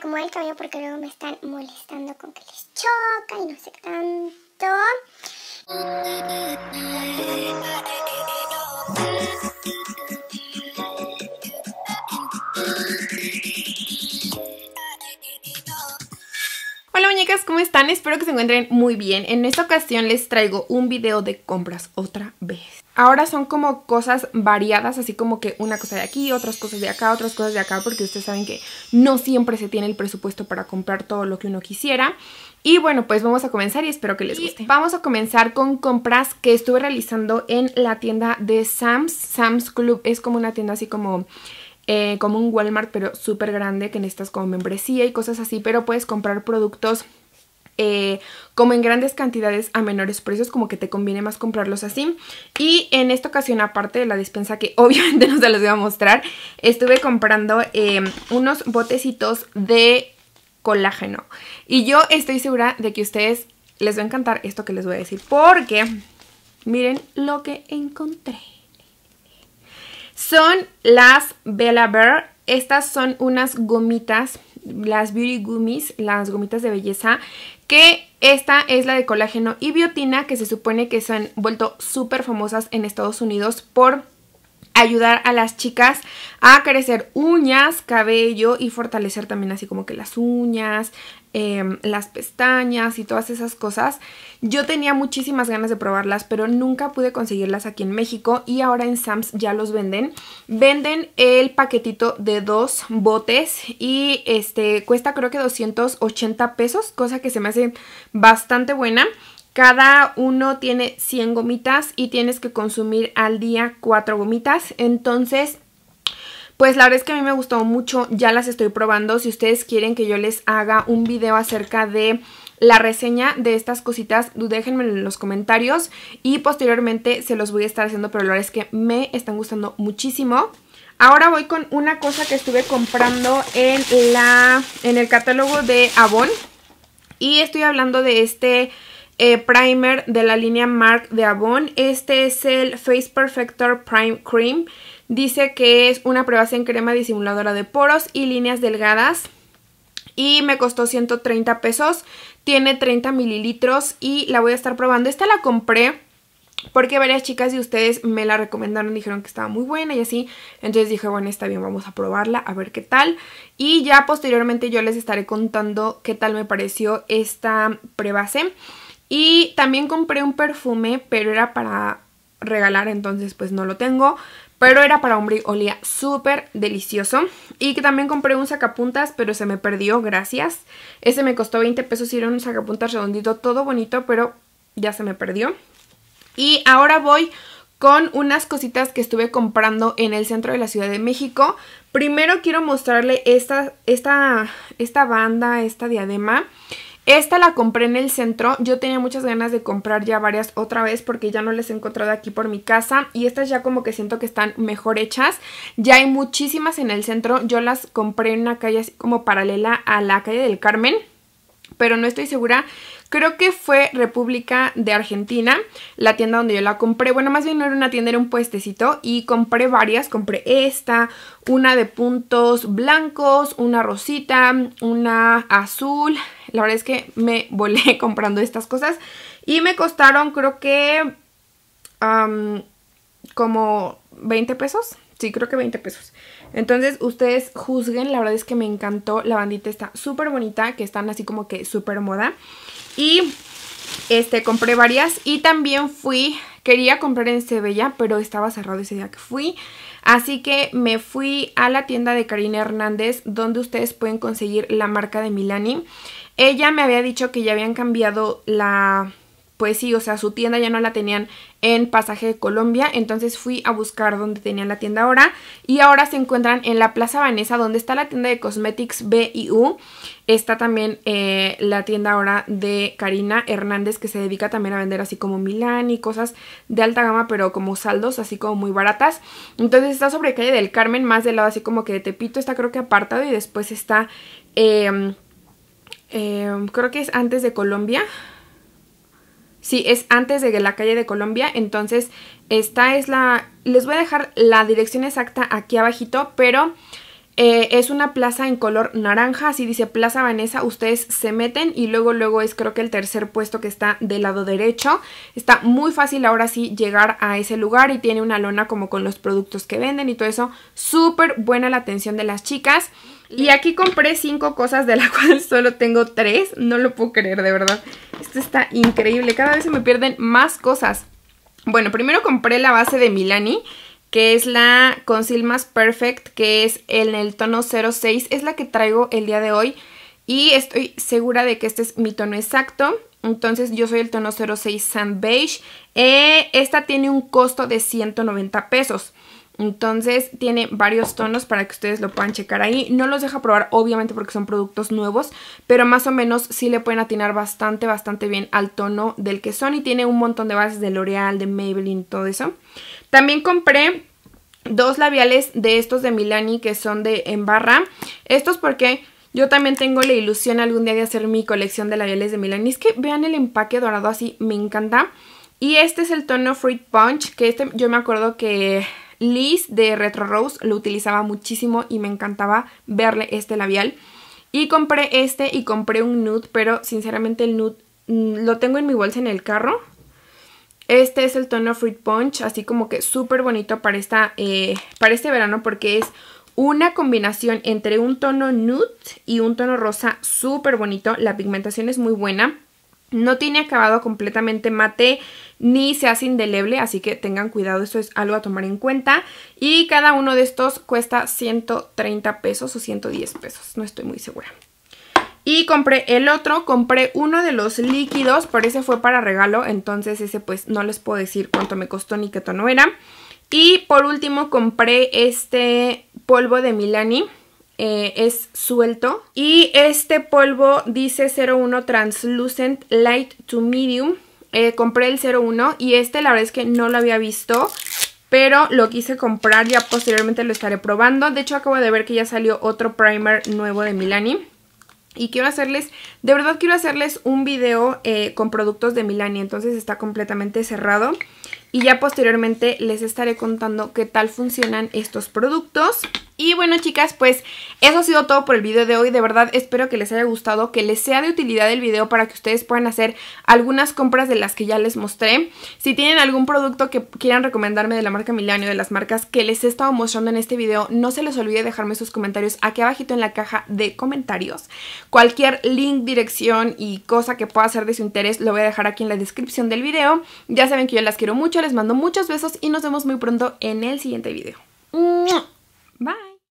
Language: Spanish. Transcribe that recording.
Como el cabello porque luego me están molestando con que les choca y no sé qué tanto. Hola muñecas, ¿cómo están? Espero que se encuentren muy bien. En esta ocasión les traigo un video de compras otra vez ahora son como cosas variadas, así como que una cosa de aquí, otras cosas de acá, otras cosas de acá, porque ustedes saben que no siempre se tiene el presupuesto para comprar todo lo que uno quisiera. Y bueno, pues vamos a comenzar y espero que les guste. vamos a comenzar con compras que estuve realizando en la tienda de Sam's. Sam's Club es como una tienda así como... Eh, como un Walmart pero súper grande que necesitas como membresía y cosas así pero puedes comprar productos eh, como en grandes cantidades a menores precios, como que te conviene más comprarlos así. Y en esta ocasión, aparte de la despensa que obviamente no se los voy a mostrar, estuve comprando em, unos botecitos de colágeno. Y yo estoy segura de que a ustedes les va a encantar esto que les voy a decir, porque miren lo que encontré. Son las Bella Bear. Estas son unas gomitas, las Beauty Gummies, las gomitas de belleza que esta es la de colágeno y biotina que se supone que se han vuelto súper famosas en Estados Unidos por ayudar a las chicas a crecer uñas, cabello y fortalecer también así como que las uñas, em, las pestañas y todas esas cosas. Yo tenía muchísimas ganas de probarlas, pero nunca pude conseguirlas aquí en México y ahora en Sams ya los venden. Venden el paquetito de dos botes y este cuesta creo que 280 pesos, cosa que se me hace bastante buena. Cada uno tiene 100 gomitas y tienes que consumir al día 4 gomitas. Entonces, pues la verdad es que a mí me gustó mucho, ya las estoy probando. Si ustedes quieren que yo les haga un video acerca de la reseña de estas cositas, déjenme en los comentarios y posteriormente se los voy a estar haciendo, pero la verdad es que me están gustando muchísimo. Ahora voy con una cosa que estuve comprando en, la, en el catálogo de Avon y estoy hablando de este eh, primer de la línea MARC de Avon. Este es el Face Perfector Prime Cream. Dice que es una prebase en crema disimuladora de poros y líneas delgadas. Y me costó 130 pesos. Tiene 30 mililitros y la voy a estar probando. Esta la compré porque varias chicas de ustedes me la recomendaron, dijeron que estaba muy buena y así. Entonces dije, bueno, está bien, vamos a probarla, a ver qué tal. Y ya posteriormente yo les estaré contando qué tal me pareció esta prebase. Y también compré un perfume, pero era para regalar, entonces pues no lo tengo. Pero era para hombre y olía súper delicioso. Y que también compré un sacapuntas, pero se me perdió, gracias. Ese me costó 20 pesos y era un sacapuntas redondito, todo bonito, pero ya se me perdió. Y ahora voy con unas cositas que estuve comprando en el centro de la Ciudad de México. Primero quiero mostrarle esta, esta banda, esta diadema. Esta la compré en el centro, yo tenía muchas ganas de comprar ya varias otra vez porque ya no les he encontrado aquí por mi casa y estas ya como que siento que están mejor hechas. Ya hay muchísimas en el centro, yo las compré en una calle así como paralela a la calle del Carmen, pero no estoy segura creo que fue República de Argentina, la tienda donde yo la compré. Bueno, más bien no era una tienda, era un puestecito y compré varias. Compré esta, una de puntos blancos, una rosita, una azul, la verdad es que me volé comprando estas cosas y me costaron creo que como 20 pesos. Sí, creo que 20 pesos. Entonces, ustedes juzguen. La verdad es que me encantó. La bandita está súper bonita, que están así como que súper moda. Y este, compré varias y también fui, quería comprar en Sevilla, pero estaba cerrado ese día que fui. Así que me fui a la tienda de Karina Hernández, donde ustedes pueden conseguir la marca de Milani. Ella me había dicho que ya habían cambiado la, pues sí, o sea, su tienda ya no la tenían en Pasaje de Colombia, entonces fui a buscar dónde tenían la tienda ahora y ahora se encuentran en la Plaza Vanessa, donde está la tienda de Cosmetics B Está también eh, la tienda ahora de Karina Hernández, que se dedica también a vender así como Milán y cosas de alta gama, pero como saldos, así como muy baratas. Entonces está sobre calle del Carmen, más del lado así como que de Tepito, está creo que apartado y después está... Em, Em, creo que es antes de Colombia. Sí, es antes de la calle de Colombia, entonces esta es la... Les voy a dejar la dirección exacta aquí abajito, pero eh, es una plaza en color naranja, así dice Plaza Vanessa, ustedes se meten y luego luego es creo que el tercer puesto que está del lado derecho. Está muy fácil ahora sí llegar a ese lugar y tiene una lona como con los productos que venden y todo eso. Súper buena la atención de las chicas. Y aquí compré cinco cosas de las cuales solo tengo tres, no lo puedo creer de verdad. Esto está increíble, cada vez se me pierden más cosas. Bueno, primero compré la base de Milani que es la Conceal más Perfect, que es en el tono 06, es la que traigo el día de hoy y estoy segura de que este es mi tono exacto. Entonces yo soy el tono 06 Sand Beige. y eh, esta tiene un costo de 190 pesos. Entonces tiene varios tonos para que ustedes lo puedan checar ahí. No los deja probar obviamente porque son productos nuevos, pero más o menos sí le pueden atinar bastante, bastante bien al tono del que son. Y tiene un montón de bases de L'Oreal, de Maybelline, todo eso. También compré dos labiales de estos de Milani que son de en Estos porque... Yo también tengo la ilusión algún día de hacer mi colección de labiales de Milani. Es que vean el empaque dorado así, me encanta. Y este es el tono Fruit Punch, que este yo me acuerdo que Liz de Retro Rose lo utilizaba muchísimo y me encantaba verle este labial. Y compré este y compré un nude, pero sinceramente el nude mm, lo tengo en mi bolsa en el carro. Este es el tono Fruit Punch, así como que súper bonito para, esta, eh, para este verano porque es una combinación entre un tono nude y un tono rosa súper bonito. La pigmentación es muy buena. No tiene acabado completamente mate ni se hace indeleble, así que tengan cuidado, esto es algo a tomar en cuenta. Y cada uno de estos cuesta 130 pesos o 110 pesos, no estoy muy segura. Y compré el otro, compré uno de los líquidos, pero ese fue para regalo, entonces ese pues no les puedo decir cuánto me costó ni qué tono era. Y por último compré este polvo de Milani, eh, es suelto. Y este polvo dice 01 Translucent Light to Medium. Eh, compré el 01 y este la verdad es que no lo había visto pero lo quise comprar, ya posteriormente lo estaré probando. De hecho, acabo de ver que ya salió otro primer nuevo de Milani. Y quiero hacerles, de verdad quiero hacerles un video eh, con productos de Milani, entonces está completamente cerrado. Y ya posteriormente les estaré contando qué tal funcionan estos productos. Y bueno chicas, pues eso ha sido todo por el video de hoy. De verdad espero que les haya gustado, que les sea de utilidad el video para que ustedes puedan hacer algunas compras de las que ya les mostré. Si tienen algún producto que quieran recomendarme de la marca Milenio, de las marcas que les he estado mostrando en este video, no se les olvide dejarme sus comentarios aquí abajito en la caja de comentarios. Cualquier link, dirección y cosa que pueda ser de su interés lo voy a dejar aquí en la descripción del video. Ya saben que yo las quiero mucho, les mando muchos besos y nos vemos muy pronto en el siguiente video. Bye.